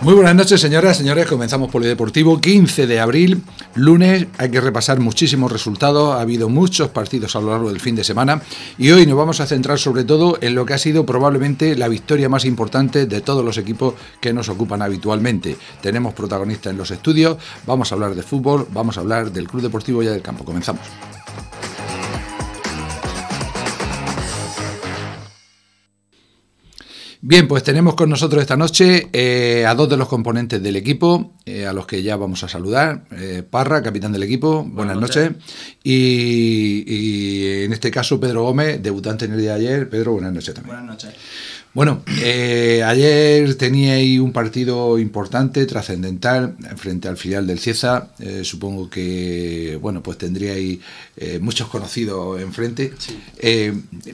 Muy buenas noches, señoras, señores. Comenzamos deportivo. 15 de abril, lunes. Hay que repasar muchísimos resultados. Ha habido muchos partidos a lo largo del fin de semana. Y hoy nos vamos a centrar sobre todo en lo que ha sido probablemente la victoria más importante de todos los equipos que nos ocupan habitualmente. Tenemos protagonistas en los estudios. Vamos a hablar de fútbol, vamos a hablar del Club Deportivo y del Campo. Comenzamos. Bien, pues tenemos con nosotros esta noche eh, a dos de los componentes del equipo, eh, a los que ya vamos a saludar. Eh, Parra, capitán del equipo, buenas, noches. Y, en este caso Pedro Gómez, debutante en el día de ayer. Pedro, buenas noches también. Buenas noches. Bueno, ayer teníais un partido importante, trascendental, frente al filial del Cieza. supongo que, bueno, pues tendríais muchos conocidos enfrente. Sí.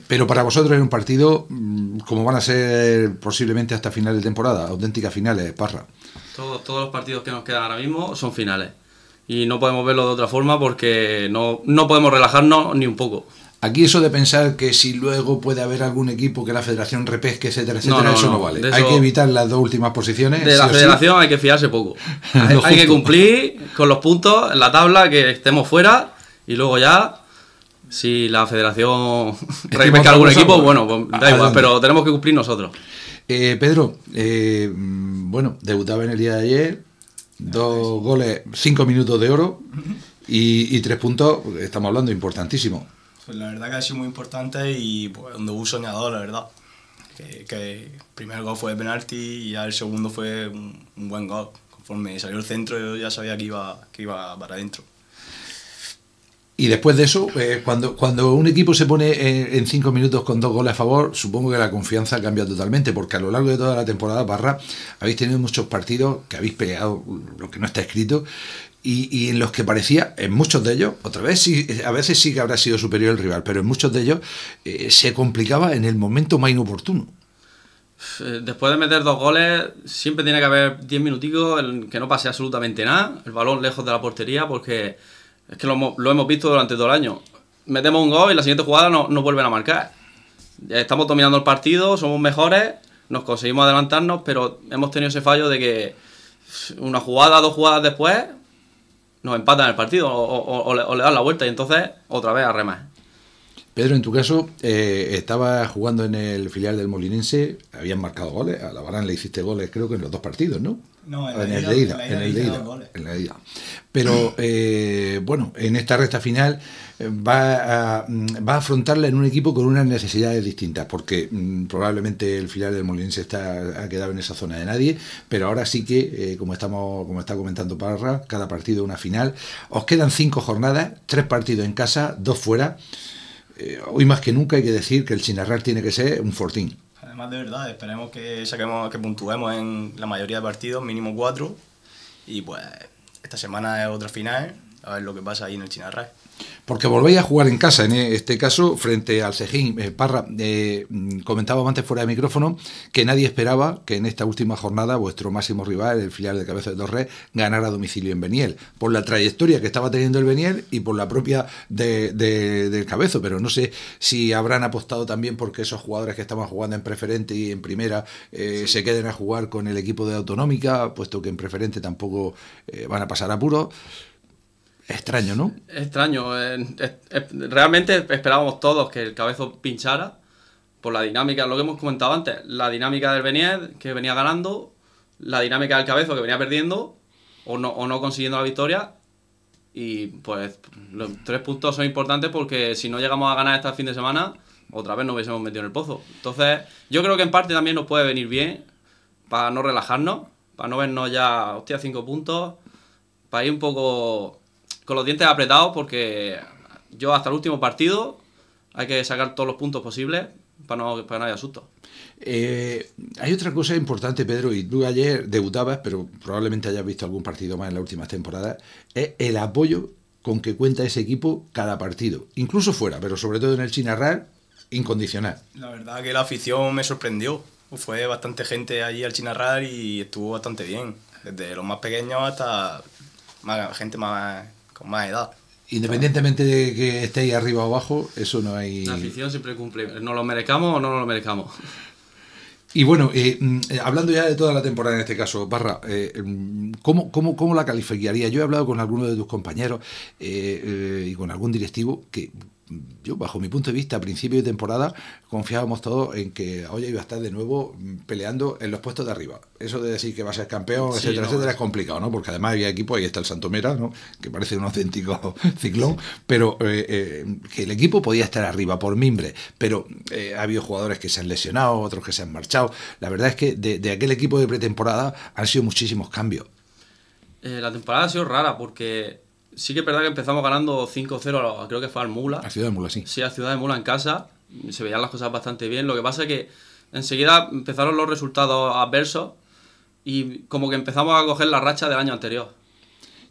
pero para vosotros era un partido... Mm, como van a ser posiblemente hasta final de temporada, auténticas finales, Parra. todos los partidos que nos quedan ahora mismo son finales. Y no podemos verlo de otra forma porque no, podemos relajarnos ni un poco. Aquí eso de pensar que si luego puede haber algún equipo que la federación repesque, etcétera, etcétera, eso no, vale. hay que evitar las dos últimas posiciones. De la federación hay que fiarse poco. hay, hay que cumplir con los puntos en la tabla, que estemos fuera y luego ya si la federación reivindica algún equipo, bueno, pues, da igual, pero tenemos que cumplir nosotros. Eh, Pedro, eh, bueno, debutaba en el día de ayer, dos goles, cinco minutos de oro y, tres puntos, estamos hablando, importantísimo. Pues la verdad que ha sido muy importante y pues, un debut soñador, la verdad. Que, el primer gol fue de penalti y ya el segundo fue un, buen gol. Conforme salió el centro yo ya sabía que iba, que iba para adentro. Y después de eso, eh, cuando, cuando un equipo se pone eh, en, cinco minutos con dos goles a favor, supongo que la confianza cambia totalmente, porque a lo largo de toda la temporada, Barra, habéis tenido muchos partidos que habéis peleado lo que no está escrito, y, en los que parecía, en muchos de ellos, otra vez eh, a veces sí que habrá sido superior el rival, pero en muchos de ellos se complicaba en el momento más inoportuno. Después de meter dos goles, siempre tiene que haber diez minutitos en que no pase absolutamente nada, el balón lejos de la portería, porque es que lo, hemos visto durante todo el año. Metemos un gol y la siguiente jugada nos vuelven a marcar. Estamos dominando el partido, somos mejores, nos conseguimos adelantarnos, pero hemos tenido ese fallo de que una jugada, dos jugadas después, nos empatan el partido o, le, dan la vuelta y entonces otra vez a remar. Pedro, en tu caso, eh, estabas jugando en el filial del Molinense, habían marcado goles, a la Barán le hiciste goles creo que en los dos partidos, ¿no? en, el de ida, en Pero eh, bueno, en esta recta final eh, mm, va a, afrontarla en un equipo con unas necesidades distintas, porque mm, probablemente el final del Molinense está, ha quedado en esa zona de nadie, pero ahora sí que, eh, como, estamos, como está comentando Parra, cada partido una final. Os quedan cinco jornadas, tres partidos en casa, dos fuera. hoy más que nunca hay que decir que el Chinarrar tiene que ser un fortín además de verdad, esperemos que saquemos, que puntuemos en la mayoría de partidos, mínimo cuatro. Y pues esta semana es otra final a ver lo que pasa ahí en el Chinarra. Porque volvéis a jugar en casa, en este caso, frente al Sejín eh, Parra, eh, comentaba antes fuera de micrófono que nadie esperaba que en esta última jornada vuestro máximo rival, el filial de Cabeza de Torres, ganara domicilio en Beniel. Por la trayectoria que estaba teniendo el Beniel y por la propia del Cabezo. Pero no sé si habrán apostado también porque esos jugadores que estaban jugando en preferente y en primera eh, se queden a jugar con el equipo de Autonómica, puesto que en preferente tampoco van a pasar apuros. Extraño, ¿no? Extraño. Eh, realmente esperábamos todos que el cabezo pinchara por la dinámica, lo que hemos comentado antes, la dinámica del Benítez que venía ganando, la dinámica del cabezo que venía perdiendo o no, o no consiguiendo la victoria. Y pues los tres puntos son importantes porque si no llegamos a ganar este fin de semana, otra vez nos hubiésemos metido en el pozo. Entonces, yo creo que en parte también nos puede venir bien para no relajarnos, para no vernos ya, hostia, cinco puntos, para ir un poco con los dientes apretados porque yo hasta el último partido hay que sacar todos los puntos posibles para no, para no haya susto. Eh, hay otra cosa importante, Pedro, y tú ayer debutabas, pero probablemente hayas visto algún partido más en las últimas temporadas, es el apoyo con que cuenta ese equipo cada partido, incluso fuera, pero sobre todo en el Chinarral, incondicional. La verdad que la afición me sorprendió. Fue bastante gente allí al Chinarral y estuvo bastante bien, desde los más pequeños hasta gente más con más edad. Independientemente de que estéis arriba o abajo, eso no hay. La afición siempre cumple. ¿No lo merezcamos o no lo merezcamos? Y bueno, eh, mm, hablando ya de toda la temporada en este caso, Barra, eh, mm, ¿cómo, cómo, la calificaría? Yo he hablado con algunos de tus compañeros eh, y con algún directivo que, yo bajo mi punto de vista, a principio de temporada, confiábamos todos en que hoy iba a estar de nuevo mm, peleando en los puestos de arriba. Eso de decir que va a ser campeón, etcétera, etcétera, eh. es complicado, ¿no? Porque además había equipo, ahí está el Santomera, ¿no? Que parece un auténtico ciclón, pero eh, eh, que el equipo podía estar arriba por mimbre, pero ha habido jugadores que se han lesionado, otros que se han marchado. La verdad es que de aquel equipo de pretemporada han sido muchísimos cambios. la temporada ha sido rara porque sí que es verdad que empezamos ganando 5-0, creo que fue al Mula. A Ciudad de Mula, sí. Sí, a Ciudad de Mula en casa. Se veían las cosas bastante bien. Lo que pasa es que enseguida empezaron los resultados adversos y como que empezamos a coger la racha del año anterior.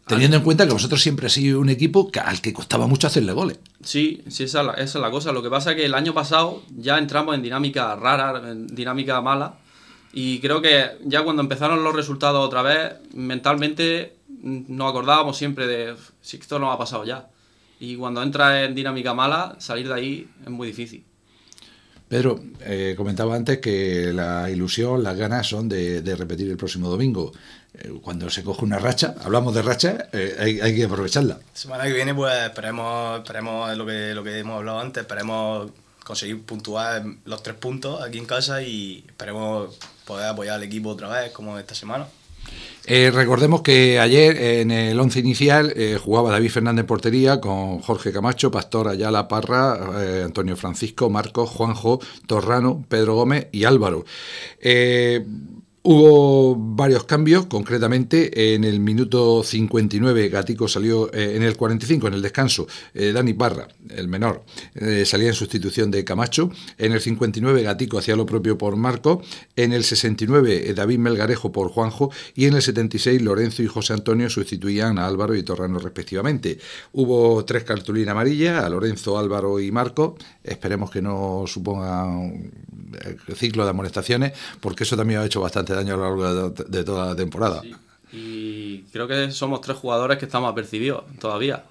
Teniendo en cuenta que vosotros siempre ha sido un equipo al que costaba mucho hacerle goles. Sí, sí, esa es la cosa. Lo que pasa es que el año pasado ya entramos en dinámica rara, en dinámica mala. Y creo que ya cuando empezaron los resultados otra vez, mentalmente nos acordábamos siempre de si esto no ha pasado ya. Y cuando entra en dinámica mala, salir de ahí es muy difícil. Pedro, eh, comentaba antes que la ilusión, las ganas son de, repetir el próximo domingo. Eh, cuando se coge una racha, hablamos de racha, eh, hay, que aprovecharla. semana que viene, pues esperemos, esperemos lo, que, lo que hemos hablado antes, esperemos conseguir puntuar los tres puntos aquí en casa y esperemos poder apoyar al equipo otra vez, como esta semana. Eh, recordemos que ayer eh, en el once inicial eh, jugaba David Fernández Portería con Jorge Camacho, Pastor Ayala Parra, Antonio Francisco, Marcos, Juanjo, Torrano, Pedro Gómez y Álvaro. Hubo varios cambios, concretamente en el minuto 59 Gatico salió, eh, en el 45 en el descanso, eh, Dani Parra, el menor, eh, salía en sustitución de Camacho, en el 59 Gatico hacía lo propio por Marco, en el 69 David Melgarejo por Juanjo y en el 76 Lorenzo y José Antonio sustituían a Álvaro y Torrano respectivamente. Hubo tres cartulinas amarillas a Lorenzo, Álvaro y Marco, esperemos que no suponga ciclo de amonestaciones porque eso también ha hecho bastante daño a lo largo de, toda la temporada. Y creo que somos tres jugadores que estamos apercibidos todavía.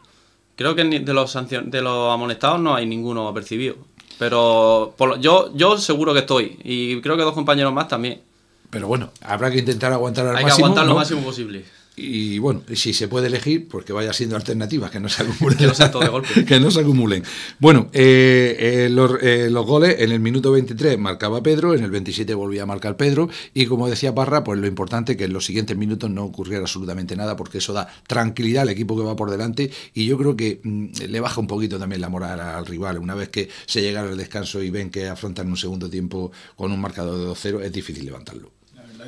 Creo que de los, sancion de los amonestados no hay ninguno apercibido. Pero yo, yo seguro que estoy. Y creo que dos compañeros más también. Pero bueno, habrá que intentar aguantar al Hay que aguantar lo máximo posible. Y bueno, si se puede elegir, pues que vaya siendo alternativas, que no se acumulen. que, no de golpe. que no se acumulen. Bueno, eh, eh, eh, los, goles en el minuto 23 marcaba Pedro, en el 27 volvía a marcar Pedro, y como decía Parra, pues lo importante que en los siguientes minutos no ocurriera absolutamente nada, porque eso da tranquilidad al equipo que va por delante, y yo creo que mm, le baja un poquito también la moral al rival. Una vez que se llega al descanso y ven que afrontan un segundo tiempo con un marcador de 2-0, es difícil levantarlo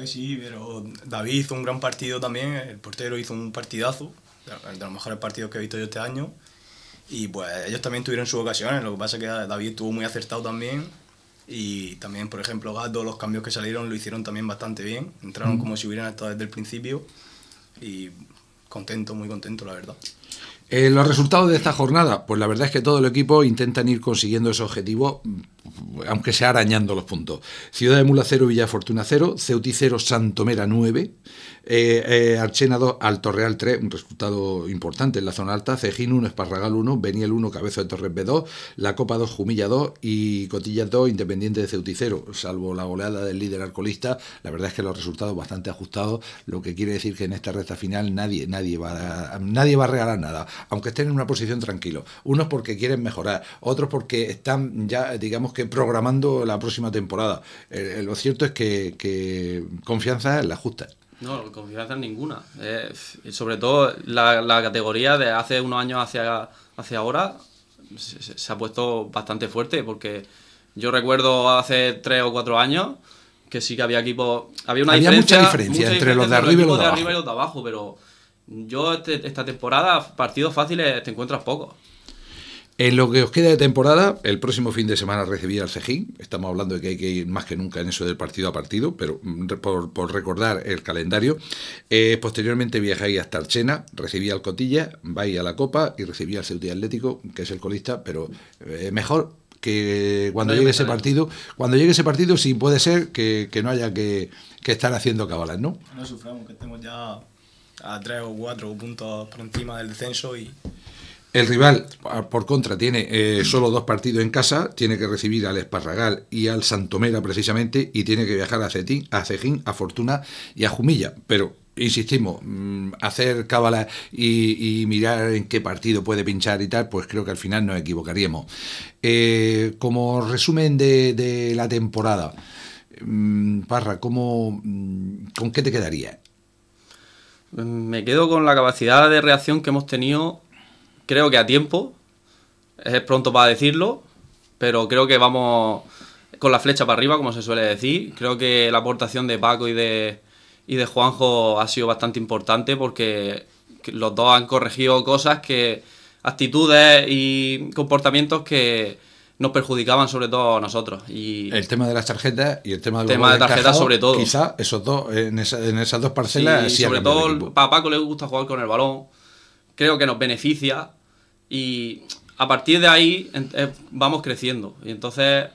sí, pero David hizo un gran partido también, el portero hizo un partidazo, de los mejores partidos que he visto yo este año. Y pues ellos también tuvieron sus ocasiones, lo que pasa es que ah, David estuvo muy acertado también. Y también, por ejemplo, Gato, los cambios que salieron lo hicieron también bastante bien. Entraron mm. como si hubieran estado desde el principio. Y contento, muy contento, la verdad. Eh, los resultados de esta jornada, pues la verdad es que todo el equipo intentan ir consiguiendo ese objetivo aunque sea arañando los puntos. Ciudad de Mula 0, Villa Fortuna 0, Ceuti 0, Santomera 9, eh, eh, Archena 2, Real 3, un resultado importante en la zona alta, Cejín 1, Esparragal 1, Beniel 1, Cabezo de Torres B2, La Copa 2, Jumilla 2 y Cotillas 2, Independiente de Ceuti 0, salvo la goleada del líder alcoholista, la verdad es que los resultados bastante ajustados, lo que quiere decir que en esta recta final nadie, nadie, va, a, nadie va a regalar nada, aunque estén en una posición tranquilo, unos porque quieren mejorar, otros porque están ya, digamos que programando la próxima temporada. Eh, eh, lo cierto es que, confianza es la justa. No, confianza ninguna. Eh, sobre todo la, categoría de hace unos años hacia, hacia ahora se, ha puesto bastante fuerte porque yo recuerdo hace tres o cuatro años que sí que había equipos... Había una diferencia, mucha diferencia, entre, los de arriba y los de abajo. pero yo este, esta temporada partidos fáciles te encuentras pocos. En lo que os queda de temporada, el próximo fin de semana Recibí al Cejín. Estamos hablando de que hay que ir más que nunca en eso del partido a partido, pero mm, por, recordar el calendario. Eh, posteriormente viajáis hasta Archena, recibí al Cotilla, vais a la Copa y recibí al Sevilla Atlético, que es el colista, pero eh, mejor que cuando llegue ese partido, cuando llegue ese partido, sí puede ser que, no haya que, que, estar haciendo cabalas, ¿no? No suframos, que estemos ya a tres o cuatro puntos por encima del descenso y el rival, por contra, tiene eh, solo dos partidos en casa, tiene que recibir al Esparragal y al Santomera precisamente, y tiene que viajar a Cetín, a Cejín, a Fortuna y a Jumilla. Pero insistimos, mm, hacer cábala y, mirar en qué partido puede pinchar y tal, pues creo que al final nos equivocaríamos. Eh, como resumen de, la temporada, mm, Parra, ¿cómo, mm, ¿con qué te quedaría? Me quedo con la capacidad de reacción que hemos tenido creo que a tiempo, es pronto para decirlo, pero creo que vamos con la flecha para arriba, como se suele decir. Creo que la aportación de Paco y de, y de Juanjo ha sido bastante importante porque los dos han corregido cosas que, actitudes y comportamientos que nos perjudicaban sobre todo a nosotros. Y el tema de las tarjetas y el tema del tema de tarjetas sobre todo. Quizá esos dos, en, esa, en esas dos parcelas. Sí, sobre todo a Paco le gusta jugar con el balón creo que nos beneficia y a partir de ahí eh, vamos creciendo. Y entonces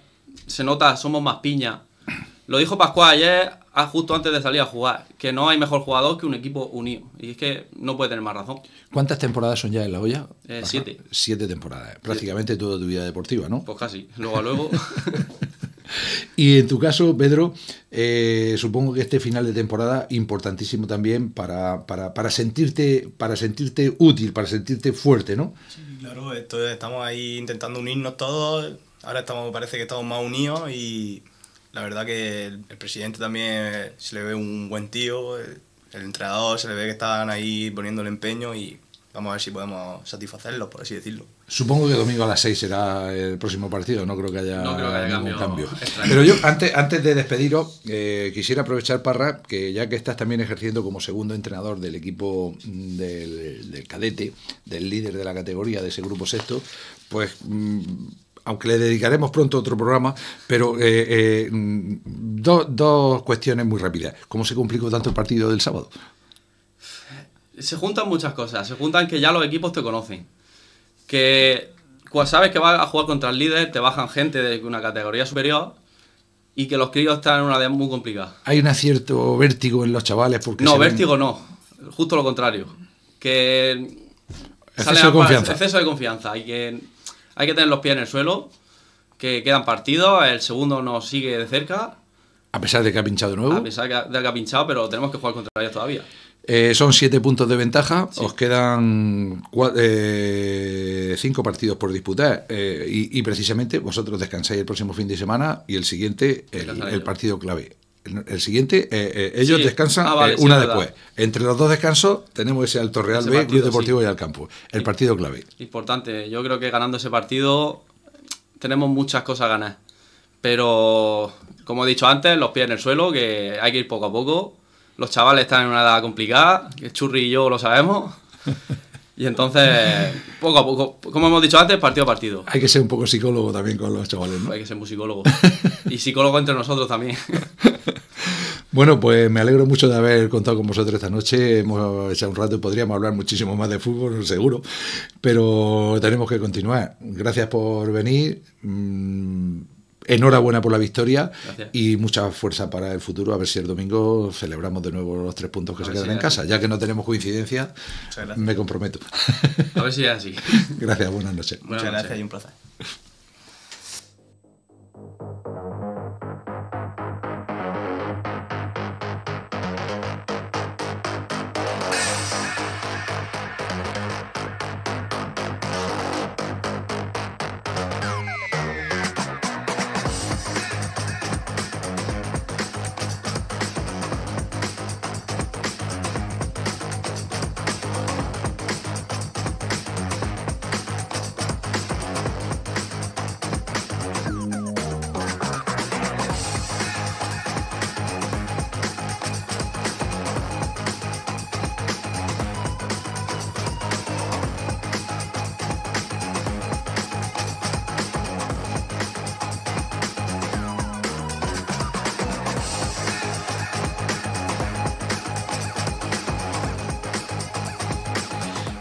se nota, somos más piña. Lo dijo Pascual ayer, ah, justo antes de salir a jugar, que no hay mejor jugador que un equipo unido. Y es que no puede tener más razón. ¿Cuántas temporadas son ya en la olla? Eh, siete. Siete temporadas, prácticamente toda tu vida deportiva, ¿no? Pues casi, luego a luego. Y en tu caso, Pedro, eh, supongo que este final de temporada importantísimo también para, para, para, sentirte, para sentirte útil, para sentirte fuerte, ¿no? Sí, claro, estamos ahí intentando unirnos todos. Ahora estamos, parece que estamos más unidos y la verdad que el, presidente también eh, se le ve un buen tío, eh, el, entrenador se le ve que están ahí poniendo el empeño y vamos a ver si podemos satisfacerlo, por así decirlo. Supongo que domingo a las 6 será el próximo partido, no creo que haya, ningún cambio. Pero yo, antes, antes de despediros, eh, quisiera aprovechar, para que ya que estás también ejerciendo como segundo entrenador del equipo mm, del, cadete, del líder de la categoría de ese grupo sexto, pues... Mm, aunque le dedicaremos pronto otro programa, pero eh, eh mm, dos cuestiones muy rápidas. ¿Cómo se complicó tanto el partido del sábado? Se juntan muchas cosas, se juntan que ya los equipos te conocen que sabes que vas a jugar contra el líder, te bajan gente de una categoría superior y que los críos están en una edad muy complicada. Hay un cierto vértigo en los chavales porque... No, vértigo no, justo lo contrario. Que... Exceso de confianza. Exceso confianza hay que tener los pies en el suelo, que quedan partidos, el segundo nos sigue de cerca. A pesar de que ha pinchado de nuevo. A pesar de que ha pinchado, pero tenemos que jugar contra ellos todavía. Eh, son siete puntos de ventaja, os quedan eh, cinco partidos por disputar eh, y, precisamente vosotros descansáis el próximo fin de semana y el siguiente, el, partido clave. El, siguiente, ellos descansan ah, una después. Entre los dos descansos tenemos ese Alto Real B, Deportivo y Campo. El partido clave. Importante, yo creo que ganando ese partido tenemos muchas cosas ganar, Pero, como he dicho antes, los pies en el suelo, que hay que ir poco a poco los chavales están en una edad complicada, que Churri y yo lo sabemos. Y entonces, poco a poco, como hemos dicho antes, partido a partido. Hay que ser un poco psicólogo también con los chavales, Hay que ser muy psicólogo. Y psicólogo entre nosotros también. Bueno, pues me alegro mucho de haber contado con vosotros esta noche. Hemos echado un rato y podríamos hablar muchísimo más de fútbol, seguro. Pero tenemos que continuar. Gracias por venir. Mm, enhorabuena por la victoria y mucha fuerza para el futuro. A ver si el domingo celebramos de nuevo los tres puntos que se quedan en casa. Ya que no tenemos coincidencia, me comprometo. A ver si es así. Gracias, buenas noches. Muchas gracias y un placer.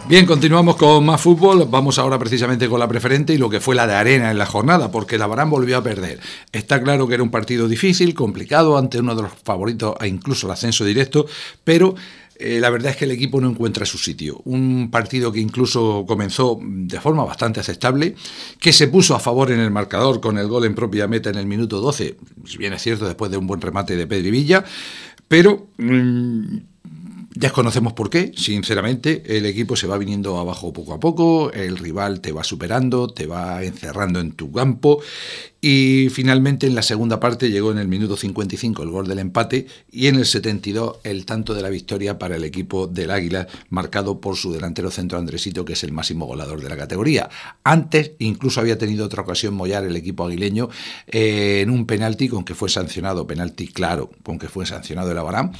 Bien, continuamos con más fútbol. Vamos ahora precisamente con la preferente y lo que fue la de arena en la jornada, porque la Barán volvió a perder. Está claro que era un partido difícil, complicado, ante uno de los favoritos e incluso el ascenso directo, pero eh, la verdad es que el equipo no encuentra su sitio. Un partido que incluso comenzó de forma bastante aceptable, que se puso a favor en el marcador con el gol en propia meta en el minuto 12, si bien es cierto, después de un buen remate de Pedri Villa, pero... Mm, ya Desconocemos por qué, sinceramente, el equipo se va viniendo abajo poco a poco, el rival te va superando, te va encerrando en tu campo y finalmente en la segunda parte llegó en el minuto 55 el gol del empate y en el 72 el tanto de la victoria para el equipo del Águila, marcado por su delantero centro Andresito, que es el máximo goleador de la categoría. Antes incluso había tenido otra ocasión Mollar, el equipo aguileño, eh, en un penalti con que fue sancionado, penalti claro, con que fue sancionado el Abarán,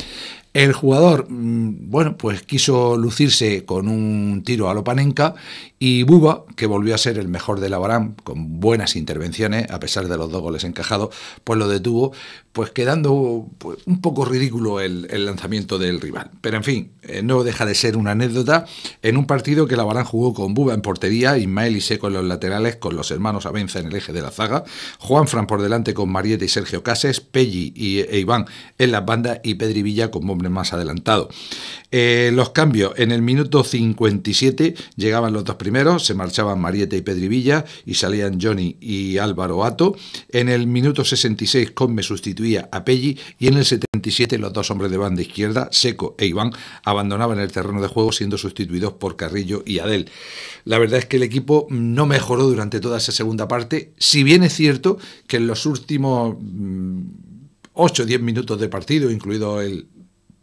el jugador, mm, bueno, pues quiso lucirse con un tiro a Lopanenka y Buba, que volvió a ser el mejor de Labarán con buenas intervenciones, a pesar de los dos goles encajados, pues lo detuvo, pues quedando pues, un poco ridículo el, lanzamiento del rival. Pero en fin, eh, no deja de ser una anécdota en un partido que Labarán jugó con Buba en portería, Ismael y Seco en los laterales, con los hermanos Abenza en el eje de la zaga, Juan Fran por delante con Marieta y Sergio Cases, Pelli y, e Iván en las bandas y Pedri Villa con hombre más adelantado. Eh, los cambios, en el minuto 57 llegaban los dos primeros primero se marchaban Marieta y Pedrivilla y salían Johnny y Álvaro Ato. En el minuto 66 Conme sustituía a Pelli y en el 77 los dos hombres de banda izquierda, Seco e Iván, abandonaban el terreno de juego siendo sustituidos por Carrillo y Adel. La verdad es que el equipo no mejoró durante toda esa segunda parte, si bien es cierto que en los últimos 8 o 10 minutos de partido, incluido el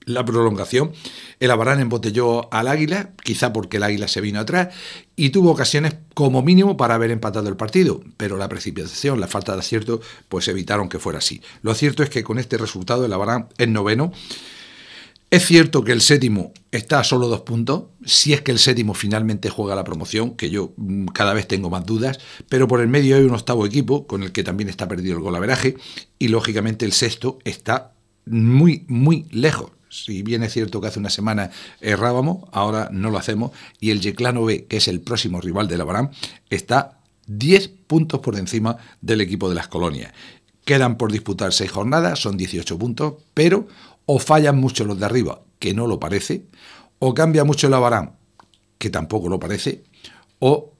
la prolongación. El Abarán embotelló al Águila, quizá porque el Águila se vino atrás, y tuvo ocasiones como mínimo para haber empatado el partido, pero la precipitación, la falta de acierto, pues evitaron que fuera así. Lo cierto es que con este resultado el Abarán es noveno. Es cierto que el séptimo está a solo dos puntos, si es que el séptimo finalmente juega la promoción, que yo mm, cada vez tengo más dudas, pero por el medio hay un octavo equipo con el que también está perdido el golaveraje y lógicamente el sexto está muy, muy lejos si bien es cierto que hace una semana errábamos, ahora no lo hacemos, y el Yeclano B, que es el próximo rival de Labarán, está 10 puntos por encima del equipo de las colonias. Quedan por disputar 6 jornadas, son 18 puntos, pero o fallan mucho los de arriba, que no lo parece, o cambia mucho el Barán, que tampoco lo parece, o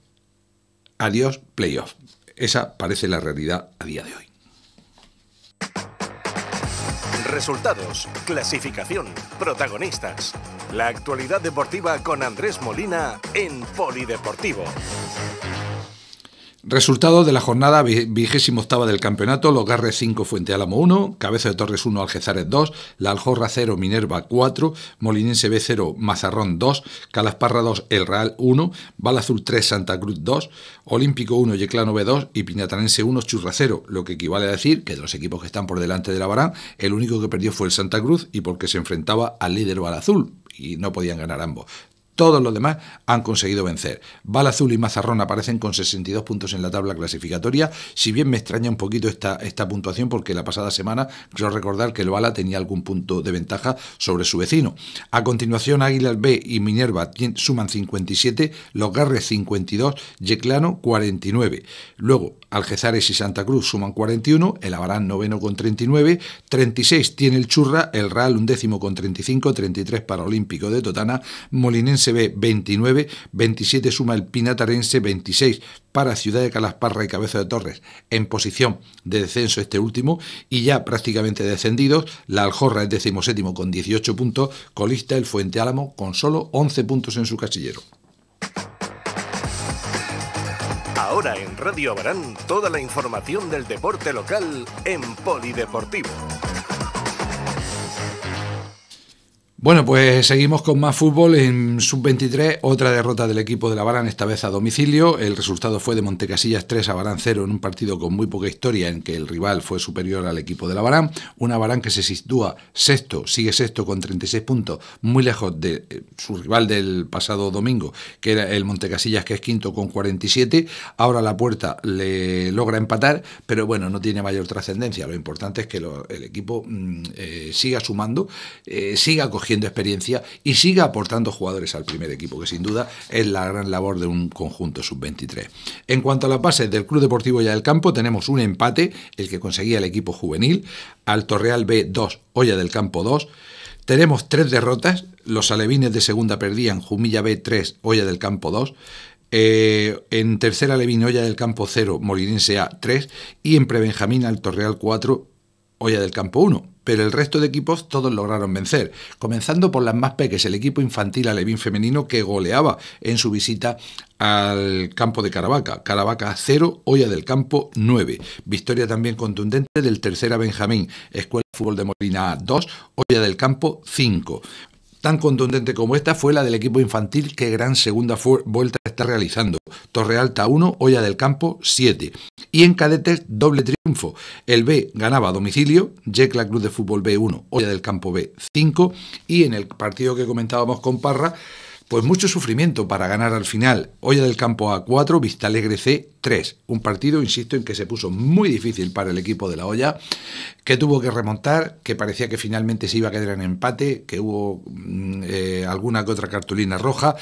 adiós playoff. Esa parece la realidad a día de hoy. Resultados, clasificación, protagonistas. La actualidad deportiva con Andrés Molina en Polideportivo. Resultado de la jornada vigésimo octava del campeonato, los Garres 5, Fuente Álamo 1, Cabeza de Torres 1, Algezares 2, La Aljorra 0, Minerva 4, Molinense B 0, Mazarrón 2, Calasparra 2, El Real 1, Balazul 3, Santa Cruz 2, Olímpico 1, Yeclano B 2 y Piñatanense 1, Churra 0, lo que equivale a decir que de los equipos que están por delante de la Barán, el único que perdió fue el Santa Cruz y porque se enfrentaba al líder Balazul y no podían ganar ambos. Todos los demás han conseguido vencer. Bala Azul y Mazarrón aparecen con 62 puntos en la tabla clasificatoria. Si bien me extraña un poquito esta, esta puntuación, porque la pasada semana creo recordar que el Bala tenía algún punto de ventaja sobre su vecino. A continuación, Águilas B y Minerva suman 57, Los Garres 52, Yeclano 49. Luego, Algezares y Santa Cruz suman 41, el Abarán noveno con 39, 36 tiene el Churra, el Real décimo con 35, 33 para Olímpico de Totana, Molinense ...se ve 29, 27 suma el Pinatarense 26 para Ciudad de Calasparra y Cabeza de Torres en posición de descenso este último y ya prácticamente descendidos, la Aljorra es decimoséptimo con 18 puntos, colista el Fuente Álamo con solo 11 puntos en su casillero. Ahora en Radio Barán... toda la información del deporte local en Polideportivo. Bueno, pues seguimos con más fútbol en Sub-23, otra derrota del equipo de La Barán, esta vez a domicilio. El resultado fue de Montecasillas 3 a Barán 0 en un partido con muy poca historia en que el rival fue superior al equipo de La Barán. Una Barán que se sitúa sexto, sigue sexto con 36 puntos, muy lejos de eh, su rival del pasado domingo, que era el Montecasillas, que es quinto con 47. Ahora la puerta le logra empatar, pero bueno, no tiene mayor trascendencia. Lo importante es que el equipo mm, eh, siga sumando, eh, siga cogiendo cogiendo experiencia y siga aportando jugadores al primer equipo, que sin duda es la gran labor de un conjunto sub-23. En cuanto a las bases del Club Deportivo Ya del Campo, tenemos un empate, el que conseguía el equipo juvenil, al Real B 2, Olla del Campo 2. Tenemos tres derrotas, los alevines de segunda perdían, Jumilla B 3, Olla del Campo 2. Eh, en tercera Alevín, Olla del Campo 0, Molinense A 3 y en Prebenjamín Alto Real 4, Olla del Campo 1 pero el resto de equipos todos lograron vencer, comenzando por las más peques, el equipo infantil alevín femenino que goleaba en su visita al campo de Caravaca. Caravaca 0, Olla del Campo 9. Victoria también contundente del Tercera Benjamín, Escuela de Fútbol de Molina 2, Olla del Campo 5 tan contundente como esta fue la del equipo infantil que gran segunda vuelta está realizando. ...Torre Alta 1, Olla del Campo 7. Y en cadetes doble triunfo. El B ganaba a domicilio, Yecla Cruz de Fútbol B1, Olla del Campo B 5. Y en el partido que comentábamos con Parra, pues mucho sufrimiento para ganar al final. ...Hoya del campo a 4, Vistalegre C 3. Un partido, insisto, en que se puso muy difícil para el equipo de la Olla, que tuvo que remontar, que parecía que finalmente se iba a quedar en empate, que hubo mm, eh, alguna que otra cartulina roja.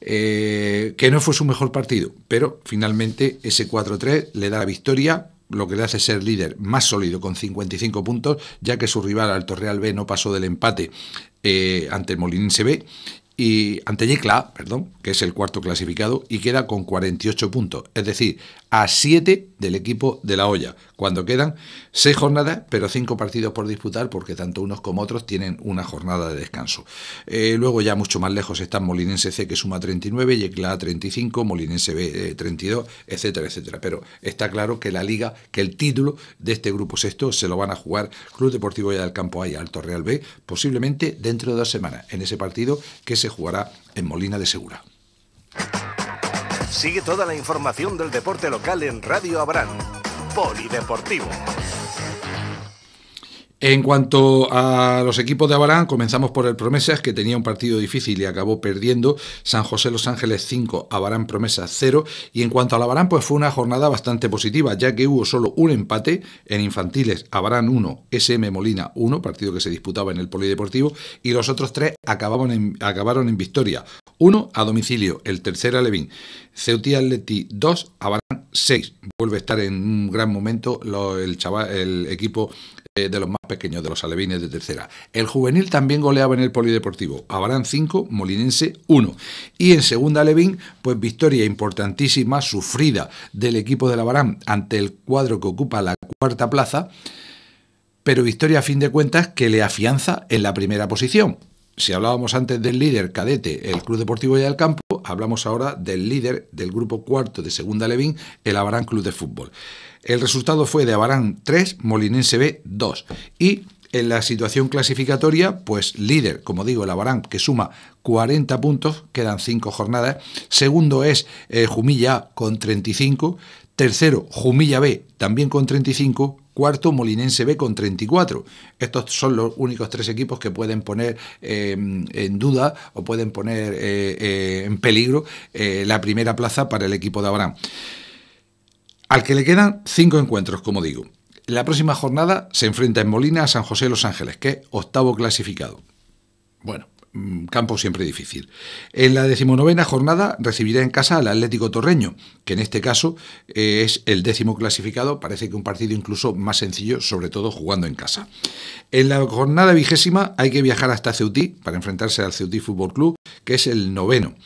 Eh, que no fue su mejor partido, pero finalmente ese 4-3 le da la victoria, lo que le hace ser líder más sólido con 55 puntos, ya que su rival Alto Real B no pasó del empate eh, ante el Molinense B y ante perdón, que es el cuarto clasificado y queda con 48 puntos. Es decir, a 7 del equipo de la olla, cuando quedan 6 jornadas, pero 5 partidos por disputar, porque tanto unos como otros tienen una jornada de descanso. Eh, luego ya mucho más lejos están Molinense C, que suma 39, Yecla 35, Molinense B 32, eh, etcétera, etcétera. Pero está claro que la liga, que el título de este grupo sexto se lo van a jugar Club Deportivo ya del Campo A y Alto Real B, posiblemente dentro de dos semanas, en ese partido que se jugará en Molina de Segura. Sigue toda la información del deporte local en Radio Abrán. Polideportivo. En cuanto a los equipos de Abarán, comenzamos por el Promesas, que tenía un partido difícil y acabó perdiendo. San José Los Ángeles 5, Abarán Promesas 0. Y en cuanto al Abarán, pues fue una jornada bastante positiva, ya que hubo solo un empate en infantiles, Abarán 1, SM Molina 1, partido que se disputaba en el Polideportivo, y los otros tres acabaron en, victoria. Uno a domicilio, el tercer a Levín. Ceuti Atleti 2, Abarán 6. Vuelve a estar en un gran momento el, el equipo eh, de los más pequeños, de los alevines de tercera. El juvenil también goleaba en el polideportivo. Abarán 5, Molinense 1. Y en segunda alevín, pues victoria importantísima, sufrida del equipo de Abarán ante el cuadro que ocupa la cuarta plaza, pero victoria a fin de cuentas que le afianza en la primera posición. Si hablábamos antes del líder cadete, el Club Deportivo y del Campo, hablamos ahora del líder del grupo cuarto de segunda alevín, el Abarán Club de Fútbol. El resultado fue de Abarán 3, Molinense B 2. Y en la situación clasificatoria, pues líder, como digo, el Abarán, que suma 40 puntos, quedan 5 jornadas. Segundo es eh, Jumilla A con 35. Tercero, Jumilla B, también con 35. Cuarto, Molinense B con 34. Estos son los únicos tres equipos que pueden poner em, en duda o pueden poner eh, eh, en peligro la primera plaza para el equipo de Abarán al que le quedan cinco encuentros, como digo. La próxima jornada se enfrenta en Molina a San José de Los Ángeles, que es octavo clasificado. Bueno, mm, campo siempre difícil. En la decimonovena jornada recibirá en casa al Atlético Torreño, que en este caso eh, es el décimo clasificado, parece que un partido incluso más sencillo, sobre todo jugando en casa. En la jornada vigésima hay que viajar hasta Ceutí para enfrentarse al Ceutí Fútbol Club, que es el noveno.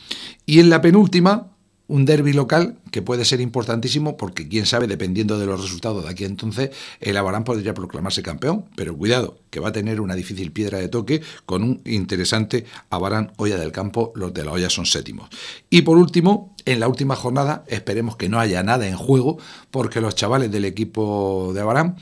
Y en la penúltima un derby local que puede ser importantísimo porque quién sabe, dependiendo de los resultados de aquí entonces, el Abarán podría proclamarse campeón. Pero cuidado, que va a tener una difícil piedra de toque con un interesante Abarán Olla del Campo, los de la Olla son séptimos. Y por último, en la última jornada esperemos que no haya nada en juego porque los chavales del equipo de Abarán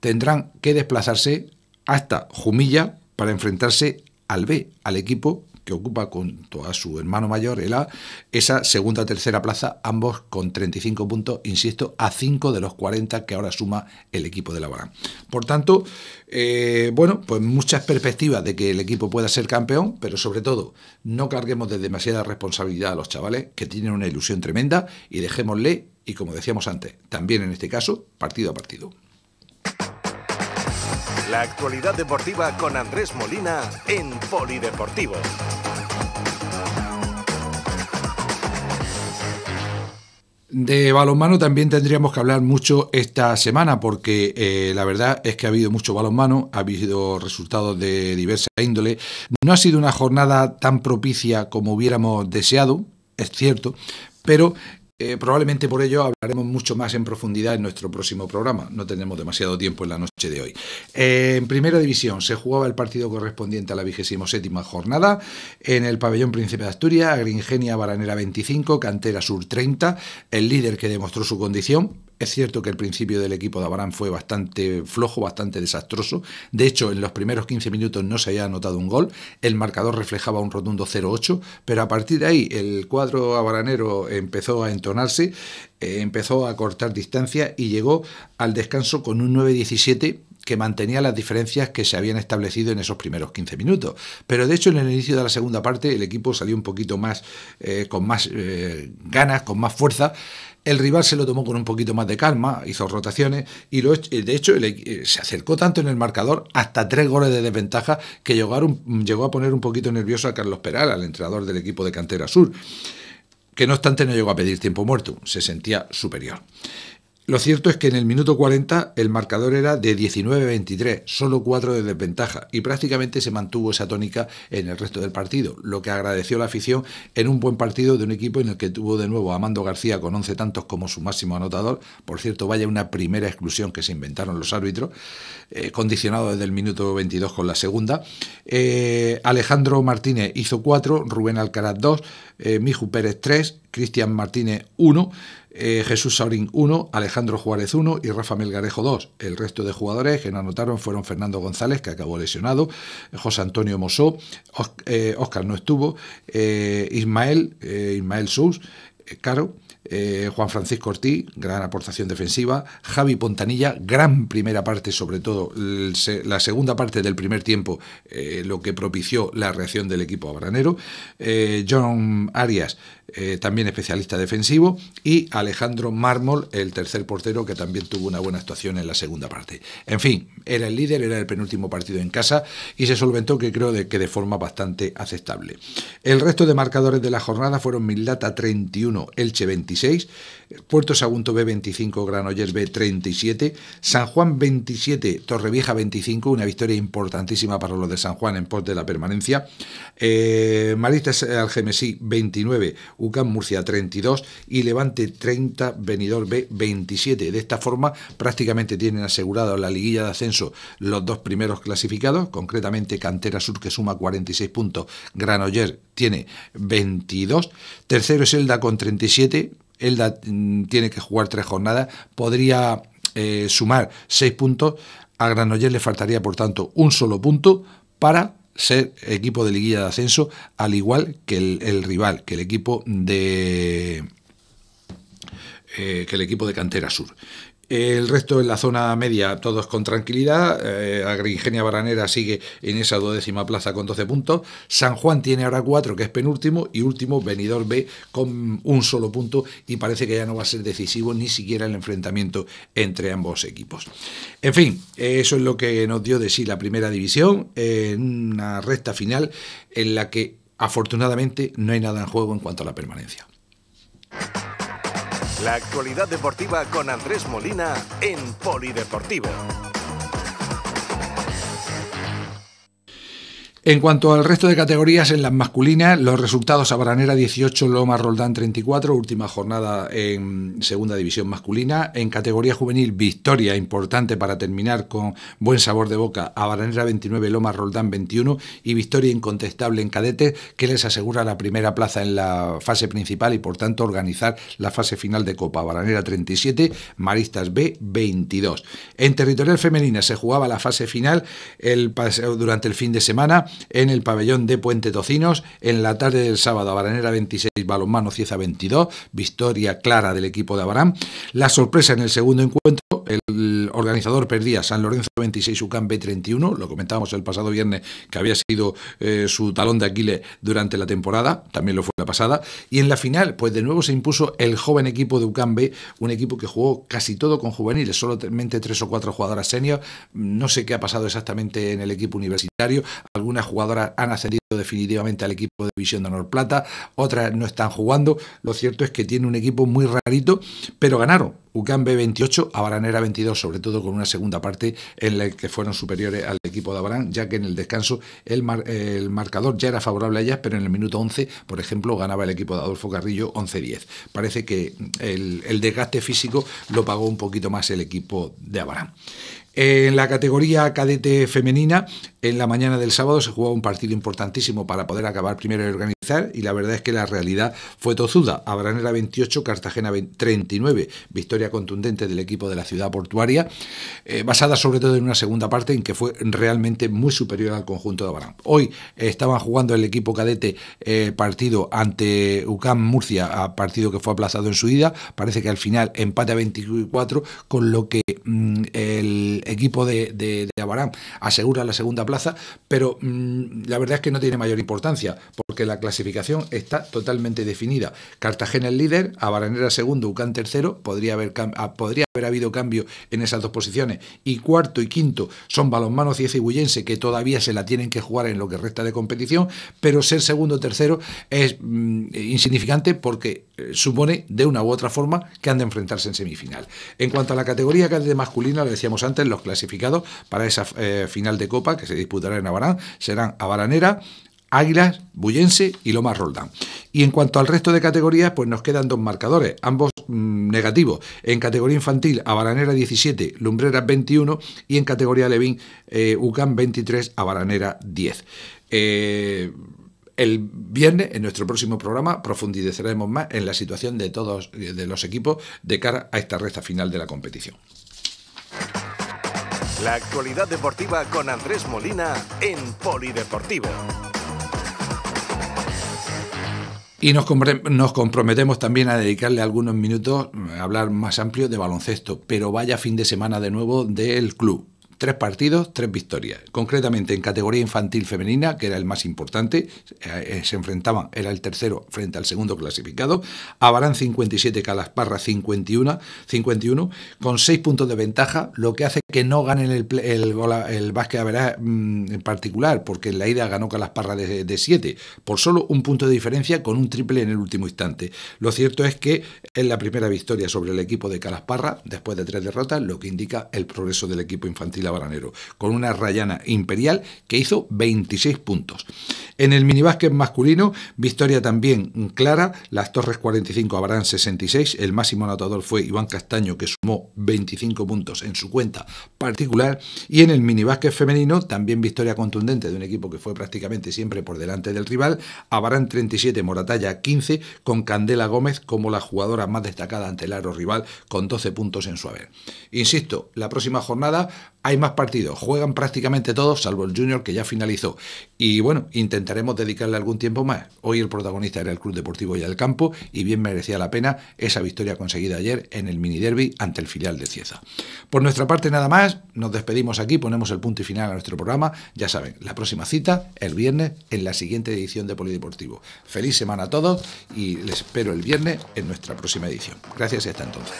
tendrán que desplazarse hasta Jumilla para enfrentarse al B, al equipo que ocupa junto a su hermano mayor, el A, esa segunda tercera plaza, ambos con 35 puntos, insisto, a 5 de los 40 que ahora suma el equipo de la Barán. Por tanto, eh, bueno, pues muchas perspectivas de que el equipo pueda ser campeón, pero sobre todo, no carguemos de demasiada responsabilidad a los chavales que tienen una ilusión tremenda y dejémosle, y como decíamos antes, también en este caso, partido a partido. La actualidad deportiva con Andrés Molina en Polideportivo. De balonmano también tendríamos que hablar mucho esta semana porque eh, la verdad es que ha habido mucho balonmano, ha habido resultados de diversa índole. No ha sido una jornada tan propicia como hubiéramos deseado, es cierto, pero eh, probablemente por ello hablaremos mucho más en profundidad en nuestro próximo programa. No tenemos demasiado tiempo en la noche de hoy. Eh, en primera división se jugaba el partido correspondiente a la 27 jornada en el pabellón Príncipe de Asturias, Agringenia Baranera 25, Cantera Sur 30. El líder que demostró su condición, es cierto que el principio del equipo de Abarán fue bastante flojo, bastante desastroso. De hecho, en los primeros 15 minutos no se había anotado un gol. El marcador reflejaba un rotundo 0-8, pero a partir de ahí el cuadro abaranero empezó a entonarse, eh, empezó a cortar distancia y llegó al descanso con un 9-17 que mantenía las diferencias que se habían establecido en esos primeros 15 minutos. Pero de hecho en el inicio de la segunda parte el equipo salió un poquito más, eh, con más eh, ganas, con más fuerza, el rival se lo tomó con un poquito más de calma, hizo rotaciones y de hecho eh, se acercó tanto en el marcador hasta tres goles de desventaja que llegó a poner un poquito nervioso a Carlos Peral, al entrenador del equipo de Cantera Sur, que no obstante no llegó a pedir tiempo muerto, se sentía superior. Lo cierto es que en el minuto 40 el marcador era de 19-23, solo 4 de desventaja, y prácticamente se mantuvo esa tónica en el resto del partido, lo que agradeció la afición en un buen partido de un equipo en el que tuvo de nuevo a Amando García con 11 tantos como su máximo anotador, por cierto, vaya una primera exclusión que se inventaron los árbitros, eh, condicionado desde el minuto 22 con la segunda. Eh, Alejandro Martínez hizo 4, Rubén Alcaraz 2, eh, Miju Pérez 3, Cristian Martínez 1. Eh, Jesús Saurín 1, Alejandro Juárez 1 y Rafa Melgarejo 2. El resto de jugadores que no anotaron fueron Fernando González, que acabó lesionado, José Antonio Mosó, Oscar, eh, no estuvo, eh, Ismael, Ismael Sus, Caro, eh, Juan Francisco Ortiz, gran aportación defensiva, Javi Pontanilla, gran primera parte, sobre todo la segunda parte del primer tiempo, eh, lo que propició la reacción del equipo abranero, eh, John Arias, eh, también especialista defensivo, y Alejandro Mármol, el tercer portero, que también tuvo una buena actuación en la segunda parte. En fin, era el líder, era el penúltimo partido en casa y se solventó que creo de, que de forma bastante aceptable. El resto de marcadores de la jornada fueron Mildata 31, Elche 20 Puerto Sagunto B25, Granollers B37, San Juan 27, Torrevieja 25, una victoria importantísima para los de San Juan en pos de la permanencia, eh, Maristas Algemesí 29, UCAM Murcia 32 y Levante 30, Benidorm B27. De esta forma prácticamente tienen asegurado la liguilla de ascenso los dos primeros clasificados, concretamente Cantera Sur que suma 46 puntos, Granollers tiene 22, tercero es Elda con 37, Elda mm, tiene que jugar tres jornadas, podría eh, sumar seis puntos, a Granollers le faltaría por tanto un solo punto para ser equipo de liguilla de ascenso, al igual que el, rival, que el equipo de eh, que el equipo de Cantera Sur. El resto en la zona media, todos con tranquilidad. Eh, Agrigenia Baranera sigue en esa duodécima plaza con 12 puntos. San Juan tiene ahora 4, que es penúltimo. Y último, venidor B con un solo punto. Y parece que ya no va a ser decisivo ni siquiera el enfrentamiento entre ambos equipos. En fin, eso es lo que nos dio de sí la primera división. En una recta final en la que afortunadamente no hay nada en juego en cuanto a la permanencia. La actualidad deportiva con Andrés Molina en Polideportivo. En cuanto al resto de categorías, en las masculinas, los resultados a Baranera 18, Loma Roldán 34, última jornada en segunda división masculina. En categoría juvenil, victoria importante para terminar con buen sabor de boca, ...a Baranera 29, Loma Roldán 21 y victoria incontestable en cadete que les asegura la primera plaza en la fase principal y por tanto organizar la fase final de Copa. ...Baranera 37, Maristas B 22. En territorial femenina se jugaba la fase final el, durante el fin de semana en el pabellón de Puente Tocinos. En la tarde del sábado, Abaranera 26, Balonmano Cieza 22, victoria clara del equipo de Abarán. La sorpresa en el segundo encuentro, el organizador perdía San Lorenzo 26, Ucambe B31, lo comentábamos el pasado viernes, que había sido eh, su talón de Aquiles durante la temporada, también lo fue la pasada, y en la final, pues de nuevo se impuso el joven equipo de Ucambe, un equipo que jugó casi todo con juveniles, solamente tres o cuatro jugadoras senior, no sé qué ha pasado exactamente en el equipo universitario, algunas jugadoras han ascendido definitivamente al equipo de Visión de Honor Plata, otras no están jugando. Lo cierto es que tiene un equipo muy rarito, pero ganaron. b 28, era 22, sobre todo con una segunda parte en la que fueron superiores al equipo de Abarán, ya que en el descanso el, el marcador ya era favorable a ellas, pero en el minuto 11, por ejemplo, ganaba el equipo de Adolfo Carrillo 11-10. Parece que el, el desgaste físico lo pagó un poquito más el equipo de Abarán. En la categoría cadete femenina, en la mañana del sábado se jugaba un partido importantísimo para poder acabar primero y organizar, y la verdad es que la realidad fue tozuda. era 28, Cartagena 39, victoria contundente del equipo de la ciudad portuaria, eh, basada sobre todo en una segunda parte en que fue realmente muy superior al conjunto de Abraham, Hoy estaban jugando el equipo cadete eh, partido ante UCAM Murcia, a partido que fue aplazado en su ida, parece que al final empate a 24, con lo que mm, el equipo de, Abarán asegura la segunda plaza, pero mm, la verdad es que no tiene mayor importancia, porque la clasificación está totalmente definida. Cartagena es líder, Abaranera segundo, Ucán tercero, podría haber, ah, podría haber habido cambio en esas dos posiciones, y cuarto y quinto son Balonmano, Cieza y Bullense, que todavía se la tienen que jugar en lo que resta de competición, pero ser segundo o tercero es mm, insignificante porque eh, supone de una u otra forma que han de enfrentarse en semifinal. En cuanto a la categoría de masculina, lo decíamos antes, los clasificados para esa eh, final de Copa que se disputará en Abarán serán Abaranera, Águilas, Bullense y Lomas Roldán. Y en cuanto al resto de categorías, pues nos quedan dos marcadores, ambos mm, negativos. En categoría infantil, Abaranera 17, Lumbreras 21 y en categoría Levin, eh, Ucan 23, Abaranera 10 el viernes, en nuestro próximo programa, profundizaremos más en la situación de todos de los equipos de cara a esta recta final de la competición. La actualidad deportiva con Andrés Molina en Polideportivo. Y nos, comprometemos también a dedicarle algunos minutos a hablar más amplio de baloncesto, pero vaya fin de semana de nuevo del club. Tres partidos, tres victorias. Concretamente en categoría infantil femenina, que era el más importante, eh, eh, se enfrentaban, era el tercero frente al segundo clasificado. Abarán 57, Calasparra 51, 51, con seis puntos de ventaja, lo que hace que no ganen el, el, básquet a mm, en particular, porque en la ida ganó Calasparra de, siete... 7, por solo un punto de diferencia con un triple en el último instante. Lo cierto es que ...en la primera victoria sobre el equipo de Calasparra, después de tres derrotas, lo que indica el progreso del equipo infantil ...Baranero, con una rayana imperial que hizo 26 puntos. En el minibásquet masculino, victoria también clara, las Torres 45 habrán 66, el máximo anotador fue Iván Castaño que sumó 25 puntos en su cuenta particular y en el minibásquet femenino también victoria contundente de un equipo que fue prácticamente siempre por delante del rival, Abarán 37, Moratalla 15, con Candela Gómez como la jugadora más destacada ante el aro rival con 12 puntos en su haber. Insisto, la próxima jornada hay más partidos, juegan prácticamente todos, salvo el Junior que ya finalizó. Y bueno, intentaremos dedicarle algún tiempo más. Hoy el protagonista era el Club Deportivo y el Campo y bien merecía la pena esa victoria conseguida ayer en el mini derby ante el filial de Cieza. Por nuestra parte nada más, nos despedimos aquí, ponemos el punto y final a nuestro programa. Ya saben, la próxima cita el viernes en la siguiente edición de Polideportivo. Feliz semana a todos y les espero el viernes en nuestra próxima edición. Gracias y hasta entonces.